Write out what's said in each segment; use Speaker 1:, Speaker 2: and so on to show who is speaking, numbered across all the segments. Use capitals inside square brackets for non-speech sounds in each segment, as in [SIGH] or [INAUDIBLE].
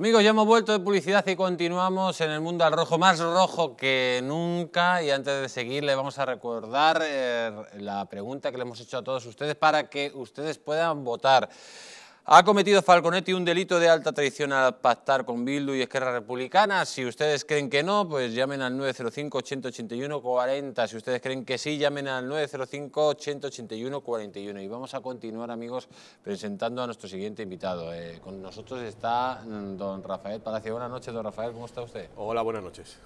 Speaker 1: Amigos, ya hemos vuelto de publicidad y continuamos en el mundo al rojo, más rojo que nunca. Y antes de seguir, le vamos a recordar eh, la pregunta que le hemos hecho a todos ustedes para que ustedes puedan votar. ¿Ha cometido Falconetti un delito de alta traición al pactar con Bildu y Esquerra Republicana? Si ustedes creen que no, pues llamen al 905 881 40 Si ustedes creen que sí, llamen al 905 881 41 Y vamos a continuar, amigos, presentando a nuestro siguiente invitado. Eh, con nosotros está mm, don Rafael Palacio. Buenas noches, don Rafael. ¿Cómo está usted? Hola, buenas noches.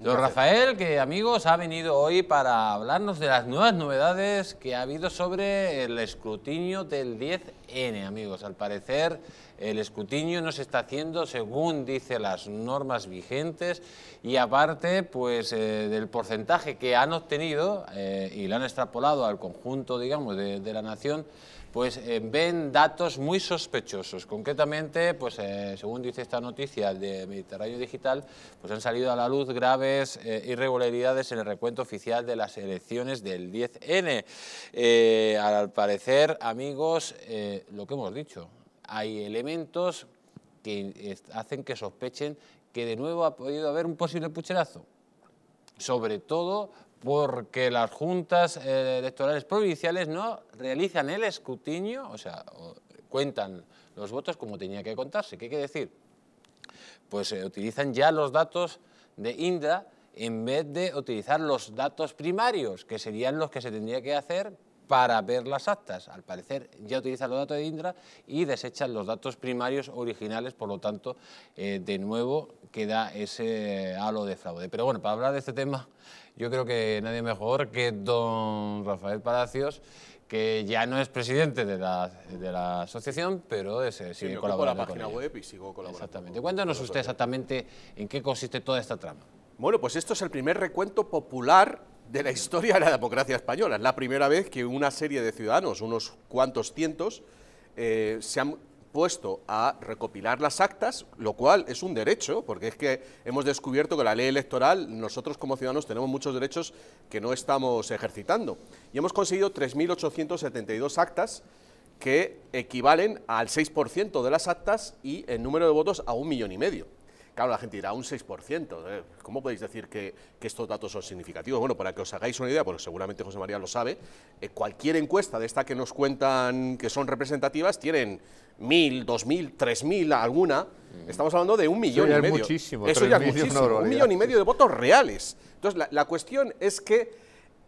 Speaker 1: Don Rafael, que amigos, ha venido hoy para hablarnos de las nuevas novedades que ha habido sobre el escrutinio del 10N, amigos. Al parecer, el escrutinio no se está haciendo según dice las normas vigentes y aparte pues eh, del porcentaje que han obtenido eh, y lo han extrapolado al conjunto digamos de la nación pues eh, ven datos muy sospechosos. Concretamente, pues eh, según dice esta noticia de Mediterráneo Digital, pues han salido a la luz graves eh, irregularidades en el recuento oficial de las elecciones del 10N. al parecer, amigos, lo que hemos dicho, hay elementos que hacen que sospechen que de nuevo ha podido haber un posible pucherazo sobre todo porque las juntas eh, electorales provinciales no realizan el escrutinio, o sea, cuentan los votos como tenía que contarse. ¿Qué quiere decir? Pues eh, utilizan ya los datos de Indra en vez de utilizar los datos primarios, que serían los que se tendría que hacer para ver las actas. Al parecer ya utilizan los datos de Indra y desechan los datos primarios originales, por lo tanto, eh, de nuevo queda ese eh, halo de fraude. Pero bueno, para hablar de este tema, yo creo que nadie mejor que don Rafael Palacios, que ya no es presidente de la, de la asociación, pero es, eh, sigue colaborando. la página web y sigo colaborando. Exactamente. Cuéntanos usted exactamente en qué consiste toda esta trama. Bueno, pues esto es el primer
Speaker 2: recuento popular de la historia de la democracia española. Es la primera vez que una serie de ciudadanos, unos cuantos cientos, eh, se han puesto a recopilar las actas, lo cual es un derecho, porque es que hemos descubierto que la ley electoral, nosotros como ciudadanos tenemos muchos derechos que no estamos ejercitando. Y hemos conseguido 3.872 actas que equivalen al 6% de las actas y el número de votos a un millón y medio. Claro, la gente dirá un 6%. ¿eh? ¿Cómo podéis decir que, estos datos son significativos? Bueno, para que os hagáis una idea, porque seguramente José María lo sabe, eh, cualquier encuesta de esta que nos cuentan que son representativas tienen mil, dos mil, tres mil, alguna. Mm. Estamos hablando de un millón y medio. muchísimo, Eso ya es muchísimo. Un millón y medio de votos reales. Entonces, la, la cuestión es que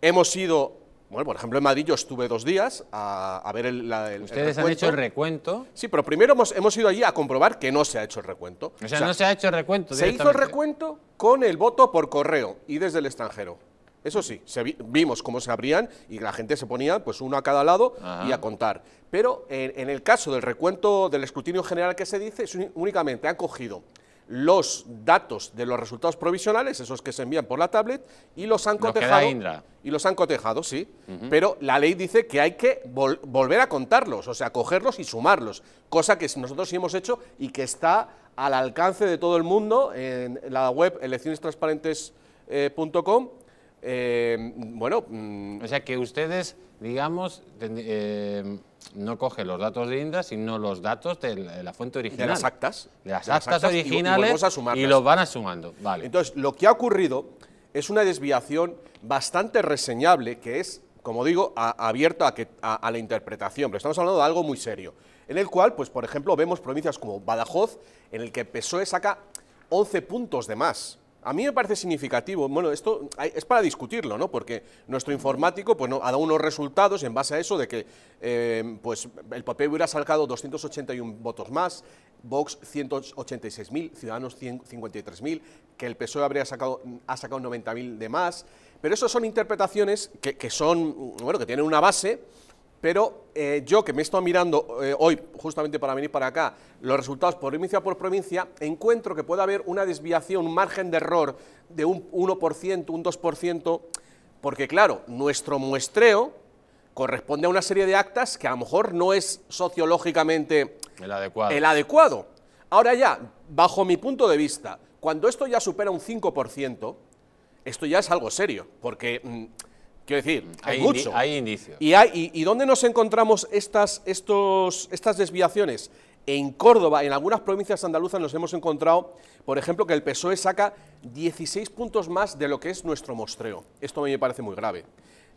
Speaker 2: hemos sido bueno, por ejemplo, en Madrid yo estuve dos días a, ver el, ¿Ustedes han hecho el
Speaker 1: recuento?
Speaker 2: Sí, pero primero hemos, hemos, ido allí a comprobar que no se ha hecho el recuento.
Speaker 1: O sea, no se ha hecho el recuento. Se hizo el recuento
Speaker 2: con el voto por correo y desde el extranjero. Eso sí, vimos cómo se abrían y la gente se ponía pues uno a cada lado y a contar. Pero en, el caso del recuento del escrutinio general que se dice, es únicamente han cogido los datos de los resultados provisionales, esos que se envían por la tablet, y los han cotejado. Y los han cotejado, sí. Pero la ley dice que hay que volver a contarlos, o sea, cogerlos y sumarlos, cosa que nosotros sí hemos hecho y que está al alcance de todo el mundo en la web eleccionestransparentes.com. Eh,
Speaker 1: eh, bueno... Mm, o sea, que ustedes, digamos, eh, no cogen los datos de INDA, sino los datos de la fuente original. De las actas. De las, actas, originales y, los van sumando.
Speaker 2: Vale. Entonces, lo que ha ocurrido es una desviación bastante reseñable que es, como digo, abierta a, la interpretación, pero estamos hablando de algo muy serio, en el cual, pues por ejemplo, vemos provincias como Badajoz, en el que PSOE saca 11 puntos de más, a mí me parece significativo, bueno, esto es para discutirlo, ¿no? Porque nuestro informático pues, ha dado unos resultados en base a eso de que eh, pues, el papel hubiera sacado 281 votos más, Vox 186.000, Ciudadanos 53.000, que el PSOE habría sacado, ha sacado 90.000 de más, pero eso son interpretaciones que son, bueno, que tienen una base pero eh, yo que me estoy mirando eh, hoy, justamente para venir para acá, los resultados por provincia por provincia, encuentro que puede haber una desviación, un margen de error de un 1%, un 2%, porque claro, nuestro muestreo corresponde a una serie de actas que a lo mejor no es sociológicamente el adecuado. El adecuado. Ahora ya, bajo mi punto de vista, cuando esto ya supera un 5%, esto ya es algo serio, porque... Mm, Quiero decir, mm, hay, mucho. Hay indicios. ¿Y, dónde nos encontramos estas, estos, estas desviaciones? En Córdoba, en algunas provincias andaluzas nos hemos encontrado, por ejemplo, que el PSOE saca 16 puntos más de lo que es nuestro mostreo. Esto a mí me parece muy grave.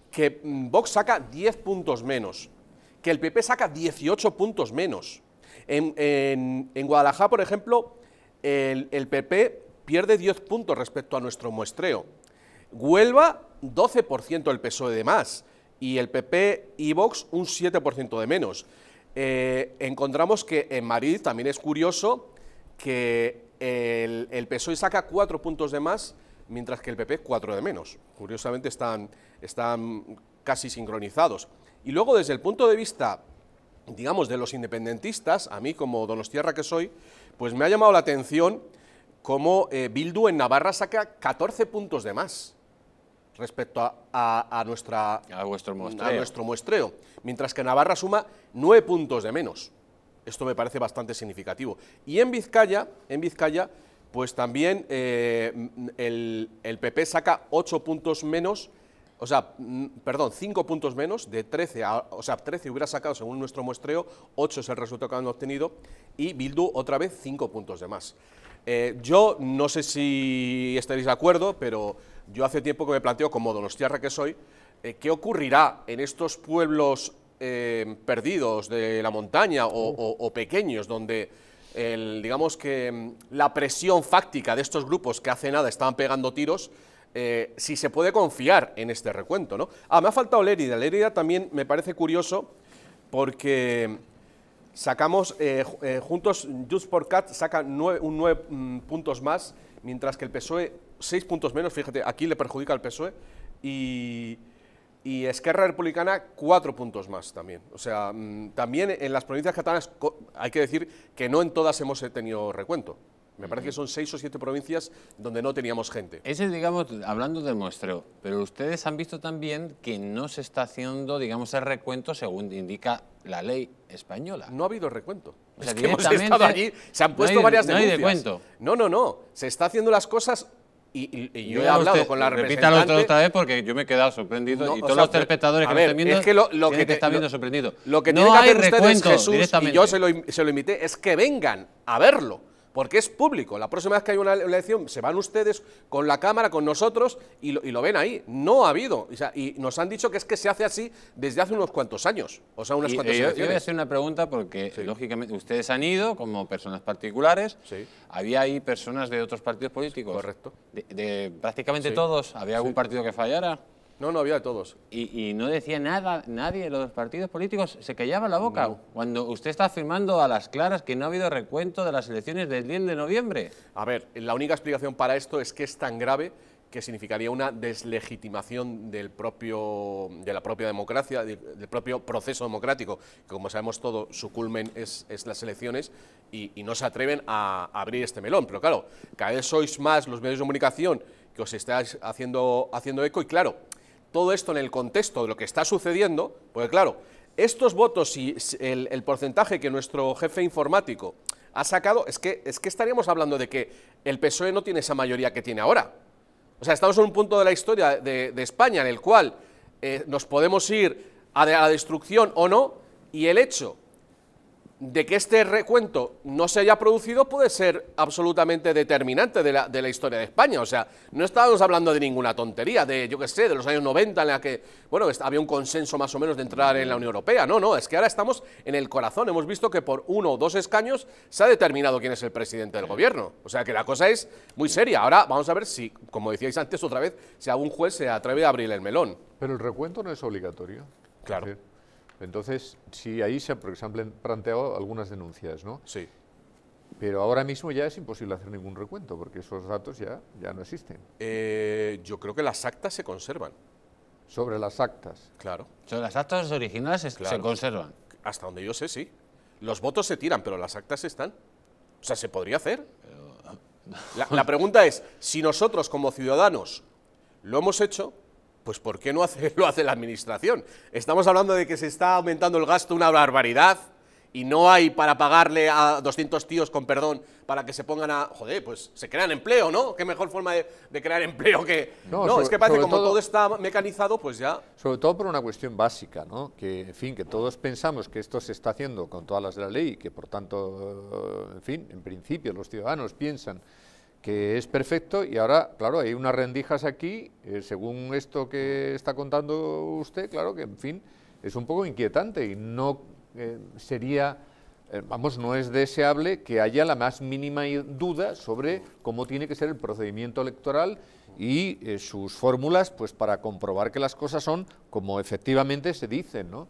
Speaker 2: Que mm, Vox saca 10 puntos menos. Que el PP saca 18 puntos menos. En, Guadalajara, por ejemplo, el, el PP pierde 10 puntos respecto a nuestro muestreo. Huelva, 12% el PSOE de más y el PP y Vox un 7% de menos. Eh, encontramos que en Madrid también es curioso que el, PSOE saca 4 puntos de más, mientras que el PP 4 de menos. Curiosamente están, están casi sincronizados. Y luego desde el punto de vista, digamos, de los independentistas, a mí como donostierra que soy, pues me ha llamado la atención cómo eh, Bildu en Navarra saca 14 puntos de más respecto a, a nuestro muestreo, mientras que Navarra suma nueve puntos de menos. Esto me parece bastante significativo. Y en Vizcaya, en Vizcaya pues también eh, el, PP saca ocho puntos menos, o sea, mm, perdón, cinco puntos menos, de 13, o sea, 13 hubiera sacado según nuestro muestreo, 8 es el resultado que han obtenido, y Bildu otra vez 5 puntos de más. Eh, yo no sé si estaréis de acuerdo, pero yo hace tiempo que me planteo, como donostiarra que soy, eh, ¿qué ocurrirá en estos pueblos eh, perdidos de la montaña o, pequeños, donde digamos que mm, la presión fáctica de estos grupos que hace nada estaban pegando tiros, eh, si se puede confiar en este recuento, ¿no? Ah, me ha faltado Lérida. Lérida también me parece curioso porque sacamos, juntos, Just for Cat saca un nueve mm, puntos más, mientras que el PSOE seis puntos menos, fíjate, aquí le perjudica al PSOE y, y Esquerra Republicana cuatro puntos más también. O sea, mm, también en las provincias catalanas hay que decir que no en todas hemos eh, tenido recuento. Me parece que son seis o siete provincias donde no teníamos gente.
Speaker 1: Ese es, digamos, hablando del muestreo. Pero ustedes han visto también que no se está haciendo, digamos, el recuento según indica la ley española. No ha habido recuento. O sea, que hemos estado allí, se han puesto varias denuncias. No hay recuento.
Speaker 2: No, no, no. Se está haciendo las cosas y, yo, he hablado con la representante. Repítalo otra
Speaker 1: vez porque yo me he quedado sorprendido y todos los espectadores que me están viendo es que lo, que, te, están viendo sorprendido.
Speaker 2: Lo que no tiene que hacer Jesús y yo se lo, se lo imité, es que vengan a verlo porque es público. La próxima vez que hay una elección, se van ustedes con la Cámara, con nosotros, y lo, ven ahí. No ha habido. y nos han dicho que es que se hace así desde hace unos cuantos años. O sea, eh, yo, voy a hacer
Speaker 1: una pregunta porque, lógicamente, ustedes han ido como personas particulares. Sí. Había ahí personas de otros partidos políticos. Correcto. De, prácticamente todos. ¿Había algún partido que fallara? No, no había de todos. Y, no decía nada, nadie, de los partidos políticos se callaba la boca cuando usted está afirmando a las claras que no ha habido recuento de las elecciones del 10 de noviembre. A ver, la única explicación para esto es que es tan grave que significaría una
Speaker 2: deslegitimación del propio, de la propia democracia, del propio proceso democrático, que como sabemos todos, su culmen es, las elecciones, y, no se atreven a abrir este melón. Pero claro, cada vez sois más los medios de comunicación que os estáis haciendo, haciendo eco, y claro, todo esto en el contexto de lo que está sucediendo, porque claro, estos votos y el, porcentaje que nuestro jefe informático ha sacado, es que, es que estaríamos hablando de que el PSOE no tiene esa mayoría que tiene ahora. O sea, estamos en un punto de la historia de, España en el cual eh, nos podemos ir a la destrucción o no, y el hecho de que este recuento no se haya producido puede ser absolutamente determinante de la, de la historia de España. O sea, no estábamos hablando de ninguna tontería, de, yo que sé, de los años 90 en la que, bueno, había un consenso más o menos de entrar en la Unión Europea. No, no, es que ahora estamos en el corazón. Hemos visto que por uno o dos escaños se ha determinado quién es el presidente del gobierno. O sea, que la cosa es muy seria. Ahora vamos a ver si, como decíais antes otra vez, si algún juez se atreve a abrir el melón.
Speaker 3: Pero el recuento no es obligatorio. Claro. Entonces, sí, ahí se, han planteado algunas denuncias, ¿no? Sí. Pero ahora mismo ya es imposible hacer ningún recuento, porque esos datos ya, ya no existen.
Speaker 2: Eh, yo creo que las actas
Speaker 1: se conservan. Sobre las actas. Claro. Sobre las actas originales se conservan.
Speaker 2: Hasta donde yo sé, sí. Los votos se tiran, pero las actas están. O sea, se podría hacer. [LAUGHS] la pregunta es, si nosotros como ciudadanos lo hemos hecho, pues ¿por qué no hace, [LAUGHS] lo hace la administración? Estamos hablando de que se está aumentando el gasto una barbaridad y no hay para pagarle a 200 tíos con perdón para que se pongan a... Joder, pues se crean empleo, ¿no? ¿Qué mejor forma de, crear empleo que... No, es que parece que como todo, todo, está mecanizado, pues ya...
Speaker 3: Sobre todo por una cuestión básica, ¿no? Que, en fin, que todos pensamos que esto se está haciendo con todas las de la ley y que, por tanto, eh, en fin, en principio los ciudadanos piensan que es perfecto y ahora, claro, hay unas rendijas aquí, eh, según esto que está contando usted, claro que, en fin, es un poco inquietante y no eh, sería, eh, vamos, no es deseable que haya la más mínima duda sobre cómo tiene que ser el procedimiento electoral y sus fórmulas, pues para comprobar que las cosas son como efectivamente se dicen, ¿no?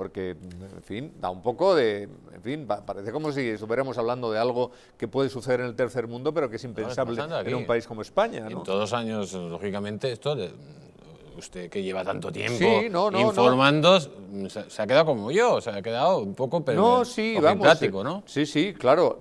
Speaker 3: porque, en fin, da un poco de... En fin, parece como si estuviéramos hablando de algo que puede suceder
Speaker 1: en el tercer mundo, pero que es impensable en un país como España. En todos los años, lógicamente, esto... usted que lleva tanto tiempo informando, Se, ha quedado como yo, se ha quedado un poco pero no, sí, vamos, eh, ¿no? Sí, sí, claro.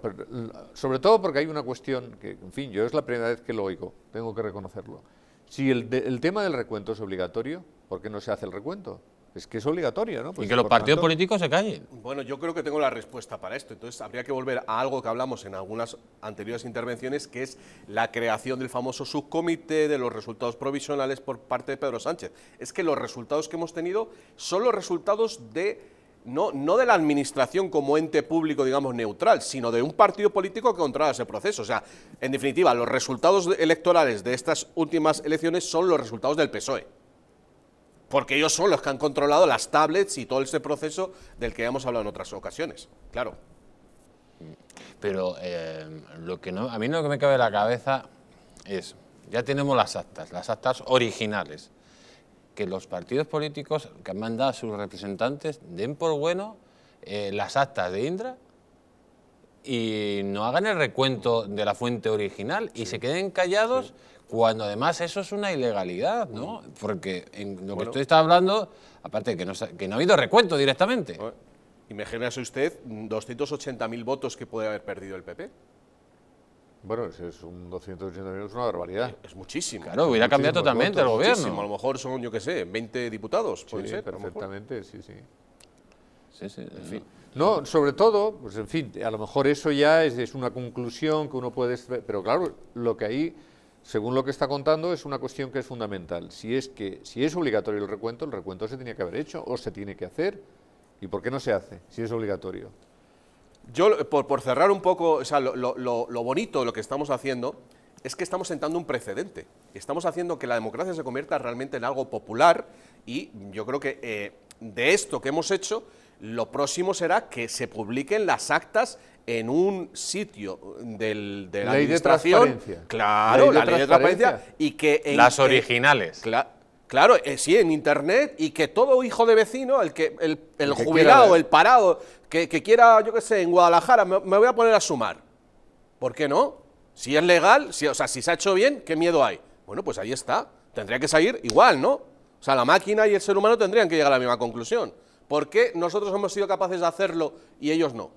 Speaker 1: sobre todo porque
Speaker 3: hay una cuestión que, en fin, yo es la primera vez que lo oigo, tengo que reconocerlo. Si el, el tema del recuento es obligatorio, ¿por qué no se hace el recuento? Es que es obligatorio, ¿no? y pues que los partidos políticos
Speaker 2: se callen. Bueno, yo creo que tengo la respuesta para esto. Entonces, habría que volver a algo que hablamos en algunas anteriores intervenciones, que es la creación del famoso subcomité de los resultados provisionales por parte de Pedro Sánchez. Es que los resultados que hemos tenido son los resultados de no, no, de la administración como ente público, digamos, neutral, sino de un partido político que controla ese proceso. O sea, en definitiva, los resultados electorales de estas últimas elecciones son los resultados del PSOE porque ellos son los que han controlado las tablets y todo ese proceso
Speaker 1: del que hemos hablado en otras ocasiones, claro. Pero eh, lo que no, a mí lo que me cabe en la cabeza es, ya tenemos las actas, las actas originales, que los partidos políticos que han mandado a sus representantes den por bueno eh, las actas de Indra y no hagan el recuento de la fuente original y se queden callados cuando además eso es una ilegalidad, ¿no? Porque en lo que usted está hablando, aparte que no, que no ha habido recuento directamente.
Speaker 2: Imagínese usted 280.000 votos que puede haber perdido el PP. Bueno, eso es un 280.000 es una barbaridad. Eh, es, muchísimo. Claro, hubiera cambiado totalmente el gobierno. A lo mejor son, yo qué sé, 20 diputados, sí, Perfectamente, sí, sí.
Speaker 1: Sí, sí. En fin.
Speaker 3: No, sobre todo, pues en fin, a lo mejor eso ya es, es una conclusión que uno puede... Pero claro, lo que ahí según lo que está contando, es una cuestión que es fundamental. Si es, que, si es obligatorio el recuento, el recuento se tenía que haber hecho o se tiene que hacer. ¿Y por qué no se hace si es obligatorio?
Speaker 2: Yo, eh, por, cerrar un poco, o sea, lo, bonito de lo que estamos haciendo es que estamos sentando un precedente. Estamos haciendo que la democracia se convierta realmente en algo popular y yo creo que eh, de esto que hemos hecho lo próximo será que se publiquen las actas en un sitio de la
Speaker 1: administración. De Claro, la de transparencia. Y que las originales.
Speaker 2: claro, eh, sí, en internet y que todo hijo de vecino, el que el, jubilado, el parado, que, quiera, yo qué sé, en Guadalajara, me, voy a poner a sumar. ¿Por qué no? Si es legal, si, o sea, si se ha hecho bien, ¿qué miedo hay? Bueno, pues ahí está. Tendría que salir igual, ¿no? O sea, la máquina y el ser humano tendrían que llegar a la misma conclusión. ¿Por qué nosotros hemos sido capaces de hacerlo y ellos no?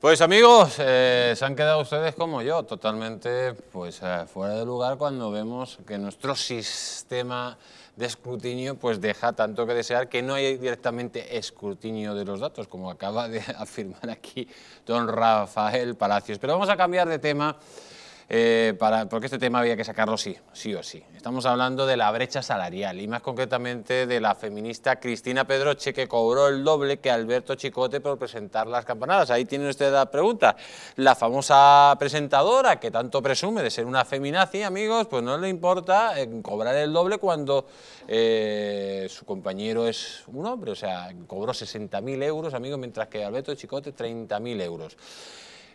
Speaker 2: Pues amigos, eh,
Speaker 1: se han quedado ustedes como yo, totalmente pues, eh, fuera de lugar cuando vemos que nuestro sistema de escrutinio pues deja tanto que desear que no hay directamente escrutinio de los datos, como acaba de [LAUGHS] afirmar aquí don Rafael Palacios. Pero vamos a cambiar de tema eh, porque este tema había que sacarlo sí, sí o sí. Estamos hablando de la brecha salarial y más concretamente de la feminista Cristina Pedroche que cobró el doble que Alberto Chicote por presentar las campanadas. Ahí tiene usted la pregunta. La famosa presentadora que tanto presume de ser una feminazi, amigos, pues no le importa eh, cobrar el doble cuando eh, su compañero es un hombre, o sea, cobró 60.000 euros, amigos, mientras que Alberto Chicote 30.000 euros.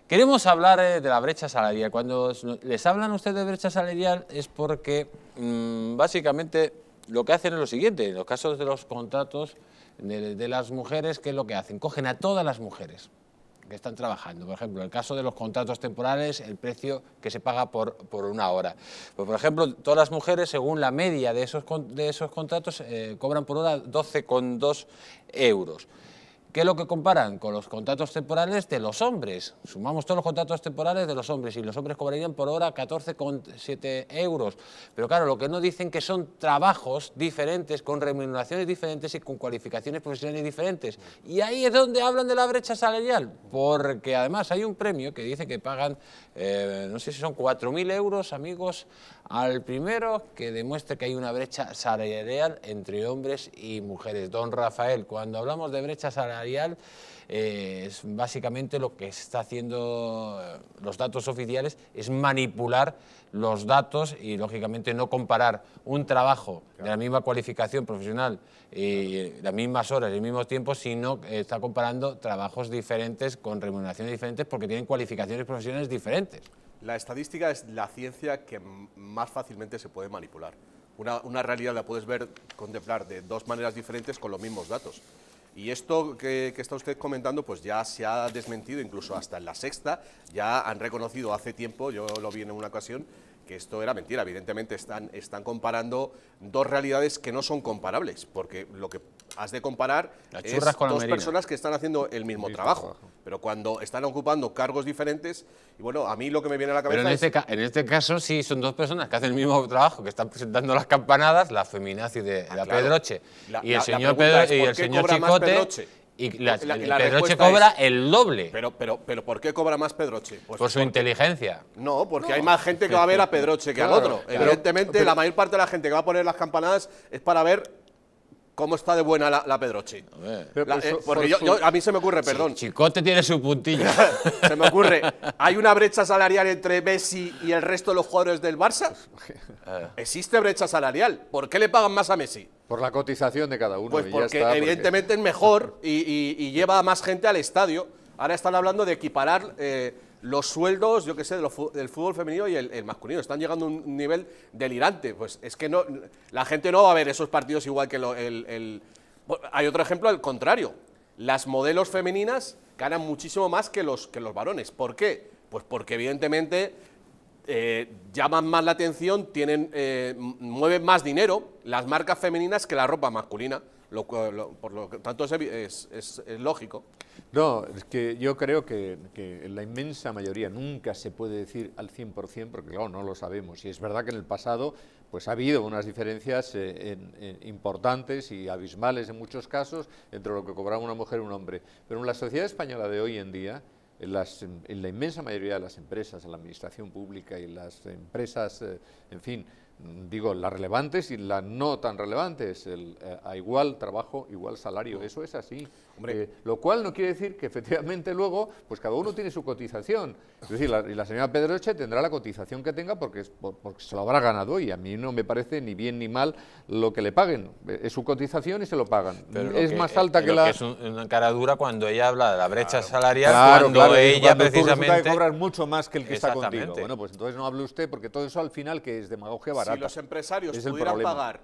Speaker 1: Queremos hablar eh, de la brecha salarial. Cuando les hablan ustedes de brecha salarial es porque mm, básicamente lo que hacen es lo siguiente, en los casos de los contratos de, las mujeres, ¿qué es lo que hacen? Cogen a todas las mujeres que están trabajando. Por ejemplo, en el caso de los contratos temporales, el precio que se paga por, una hora. Pues, por ejemplo, todas las mujeres, según la media de esos, de esos contratos, eh, cobran por hora 12,2 euros. ¿Qué es lo que comparan? Con los contratos temporales de los hombres. Sumamos todos los contratos temporales de los hombres y los hombres cobrarían por hora 14,7 euros. Pero claro, lo que no dicen que son trabajos diferentes, con remuneraciones diferentes y con cualificaciones profesionales diferentes. Y ahí es donde hablan de la brecha salarial, porque además hay un premio que dice que pagan eh, no sé si son 4.000 euros, amigos, al primero que demuestre que hay una brecha salarial entre hombres y mujeres. Don Rafael, cuando hablamos de brecha salarial, eh, básicamente lo que está haciendo eh, los datos oficiales, es manipular los datos y, lógicamente, no comparar un trabajo de la misma cualificación profesional y las mismas horas y el mismo tiempo, sino está comparando trabajos diferentes con remuneraciones diferentes porque tienen cualificaciones profesionales diferentes. La estadística es la ciencia que más fácilmente se puede manipular. Una,
Speaker 2: una realidad la puedes ver, contemplar de dos maneras diferentes con los mismos datos. Y esto que, está usted comentando, pues ya se ha desmentido, incluso hasta en la sexta, ya han reconocido hace tiempo, yo lo vi en una ocasión, que esto era mentira. Evidentemente están, están comparando dos realidades que no son comparables, porque lo que has de comparar es dos personas que están haciendo el mismo, trabajo, pero cuando están ocupando cargos diferentes, y bueno, a mí lo que me viene a la cabeza en este
Speaker 1: es... Este en este caso sí son dos personas que hacen el mismo trabajo, que están presentando las campanadas, la feminazi de, ah, la Pedroche y el señor, y el señor Chicote y eh, la, Pedroche cobra el doble. Pero, pero, pero ¿por qué cobra más Pedroche? Pues por su inteligencia.
Speaker 2: No, porque hay más gente que va a ver a Pedroche que al otro. Evidentemente, la mayor parte de la gente que va a poner las campanadas es para ver cómo está de buena la, Pedroche. A porque a mí se me ocurre, perdón.
Speaker 1: Chicote tiene su puntilla.
Speaker 2: [LAUGHS] se me ocurre, ¿hay una brecha salarial entre Messi y el resto de los jugadores del Barça? Pues, [LAUGHS] eh. ¿Existe brecha salarial? ¿Por qué le pagan más a Messi?
Speaker 3: Por la cotización de cada uno. Pues porque evidentemente
Speaker 2: es mejor y, lleva a más gente al estadio. Ahora están hablando de equiparar eh, los sueldos, yo qué sé, del fútbol femenino y el, masculino. Están llegando a un nivel delirante. Pues es que no, la gente no va a ver esos partidos igual que el, Hay otro ejemplo al contrario. Las modelos femeninas ganan muchísimo más que los, que los varones. ¿Por qué? Pues porque evidentemente eh, llaman más la atención, tienen, eh, mueven más dinero las marcas femeninas que la ropa masculina. por lo tanto es, lógico.
Speaker 3: No, es que yo creo que, en la inmensa mayoría nunca se puede decir al 100%, porque claro, no lo sabemos. Y es verdad que en el pasado pues ha habido unas diferencias eh, importantes y abismales en muchos casos entre lo que cobraba una mujer y un hombre. Pero en la sociedad española de hoy en día, en, la inmensa mayoría de las empresas, en la administración pública y las empresas, eh, en fin, digo, las relevantes y las no tan relevantes, el, eh, a igual trabajo, igual salario, eso es así. Eh, lo cual no quiere decir que efectivamente luego, pues cada uno tiene su cotización. Es decir, la, y la señora Pedroche tendrá la cotización que tenga porque, porque se lo habrá ganado y a mí no me parece ni bien ni mal lo que le paguen. Eh, es su cotización y se lo pagan. es más alta que la... es
Speaker 1: una cara dura cuando ella habla de la brecha salarial, claro, cuando ella precisamente... Que cobrar mucho más que el que está contigo. Bueno, pues entonces no hable usted porque todo eso al final que es demagogia barata. Si los empresarios pudieran
Speaker 3: pagar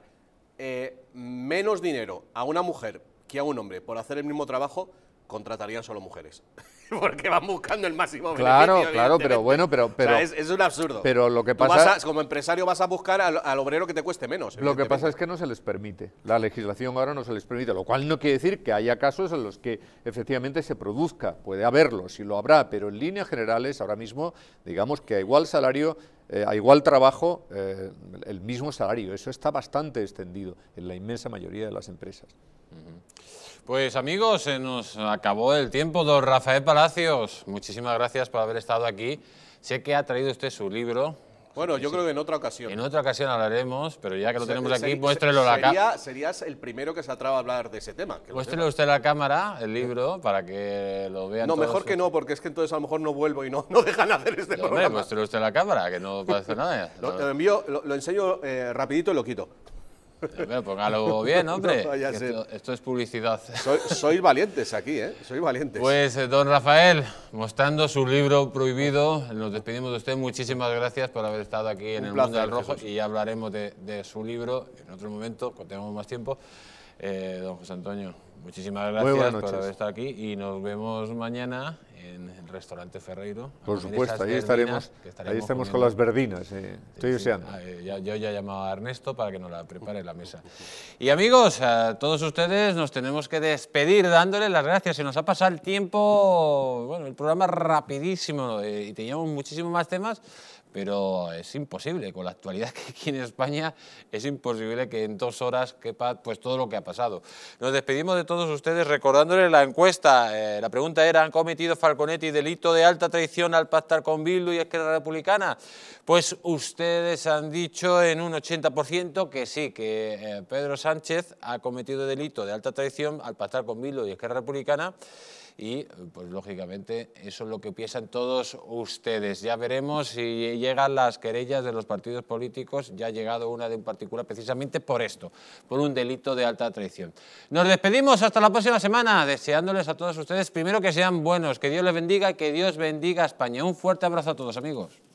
Speaker 2: eh, menos dinero a una mujer a un hombre, por hacer el mismo trabajo, contratarían solo mujeres. [LAUGHS] Porque van buscando el máximo claro, Claro, claro, pero bueno, pero. pero es, un absurdo. Pero lo que pasa. como empresario vas a buscar al, obrero que te cueste menos. Lo que pasa
Speaker 3: es que no se les permite. La legislación ahora no se les permite, lo cual no quiere decir que haya casos en los que efectivamente se produzca. Puede haberlo, si lo habrá, pero en líneas generales, ahora mismo, digamos que a igual salario eh, a igual trabajo eh, el mismo salario. Eso está bastante extendido en la inmensa mayoría de las empresas.
Speaker 1: Pues amigos, se nos acabó el tiempo. Don Rafael Palacios, muchísimas gracias por haber estado aquí. Sé que ha traído usted su libro, bueno, yo creo que en otra ocasión. En otra ocasión hablaremos, pero ya que lo tenemos aquí, muéstrelo la cámara.
Speaker 2: Serías el primero que se atreva a hablar de ese tema. muéstrelo
Speaker 1: usted la cámara, el libro, para que lo vean No, mejor
Speaker 2: que no, porque es que entonces a lo mejor no vuelvo y no, no dejan hacer este
Speaker 1: programa. muéstrelo usted la cámara, que no pasa nada. [LAUGHS] lo,
Speaker 2: envío, lo, enseño eh, rapidito y lo quito. Pero
Speaker 1: póngalo bien, [LAUGHS] hombre. esto, es publicidad. Soy sois valientes aquí, ¿eh? Sois valientes. Pues, eh, don Rafael, mostrando su libro prohibido, nos despedimos de usted. Muchísimas gracias por haber estado aquí en el Mundo del Rojo y ya hablaremos de, su libro en otro momento, cuando tengamos más tiempo. Eh, don José Antonio, Muchísimas gracias por estar aquí y nos vemos mañana en el restaurante Ferreiro. Por supuesto, ahí estaremos, ahí estamos con las verdinas. Eh. Estoy ah, eh, yo ya he llamado a Ernesto para que nos la prepare la mesa. Y amigos, a todos ustedes nos tenemos que despedir dándoles las gracias. Se nos ha pasado el tiempo, bueno, el programa rapidísimo eh, y teníamos muchísimos más temas, pero es imposible, con la actualidad que aquí en España es imposible que en dos horas quepa pues, todo lo que ha pasado. Nos despedimos de todos ustedes recordándoles la encuesta. Eh, la pregunta era, ¿han cometido Falconetti delito de alta traición al pactar con Bildu y Esquerra Republicana? Pues ustedes han dicho en un 80% que sí, que eh, Pedro Sánchez ha cometido delito de alta traición al pactar con Bildu y Esquerra Republicana y eh, pues lógicamente eso es lo que piensan todos ustedes. Ya veremos si llegan las querellas de los partidos políticos, ya ha llegado una de un particular precisamente por esto, por un delito de alta traición. Nos despedimos hasta la próxima semana, deseándoles a todos ustedes primero que sean buenos, que Dios les bendiga y que Dios bendiga a España. Un fuerte abrazo a todos amigos.